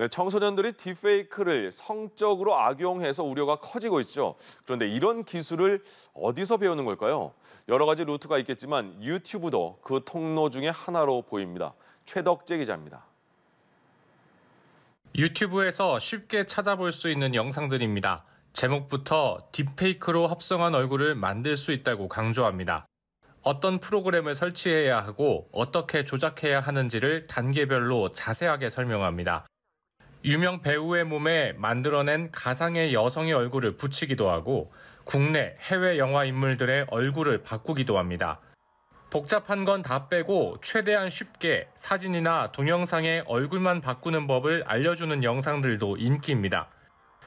네, 청소년들이 딥페이크를 성적으로 악용해서 우려가 커지고 있죠. 그런데 이런 기술을 어디서 배우는 걸까요? 여러 가지 루트가 있겠지만 유튜브도 그 통로 중에 하나로 보입니다. 최덕재 기자입니다. 유튜브에서 쉽게 찾아볼 수 있는 영상들입니다. 제목부터 딥페이크로 합성한 얼굴을 만들 수 있다고 강조합니다. 어떤 프로그램을 설치해야 하고 어떻게 조작해야 하는지를 단계별로 자세하게 설명합니다. 유명 배우의 몸에 만들어낸 가상의 여성의 얼굴을 붙이기도 하고 국내, 해외 영화 인물들의 얼굴을 바꾸기도 합니다. 복잡한 건 다 빼고 최대한 쉽게 사진이나 동영상의 얼굴만 바꾸는 법을 알려주는 영상들도 인기입니다.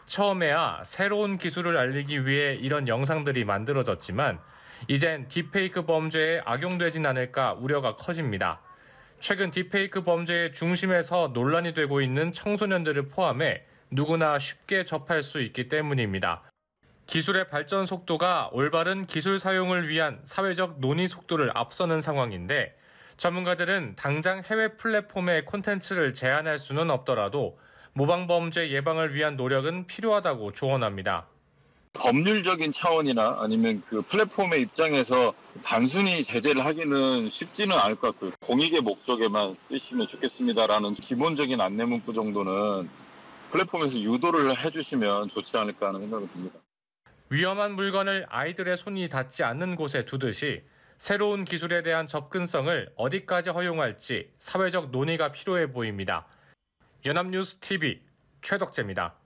처음에야 새로운 기술을 알리기 위해 이런 영상들이 만들어졌지만 이젠 딥페이크 범죄에 악용되진 않을까 우려가 커집니다. 최근 딥페이크 범죄의 중심에서 논란이 되고 있는 청소년들을 포함해 누구나 쉽게 접할 수 있기 때문입니다. 기술의 발전 속도가 올바른 기술 사용을 위한 사회적 논의 속도를 앞서는 상황인데 전문가들은 당장 해외 플랫폼의 콘텐츠를 제한할 수는 없더라도 모방범죄 예방을 위한 노력은 필요하다고 조언합니다. 법률적인 차원이나 아니면 그 플랫폼의 입장에서 단순히 제재를 하기는 쉽지는 않을 것 같고요. 공익의 목적에만 쓰시면 좋겠습니다라는 기본적인 안내 문구 정도는 플랫폼에서 유도를 해주시면 좋지 않을까 하는 생각이 듭니다. 위험한 물건을 아이들의 손이 닿지 않는 곳에 두듯이 새로운 기술에 대한 접근성을 어디까지 허용할지 사회적 논의가 필요해 보입니다. 연합뉴스 TV 최덕재입니다.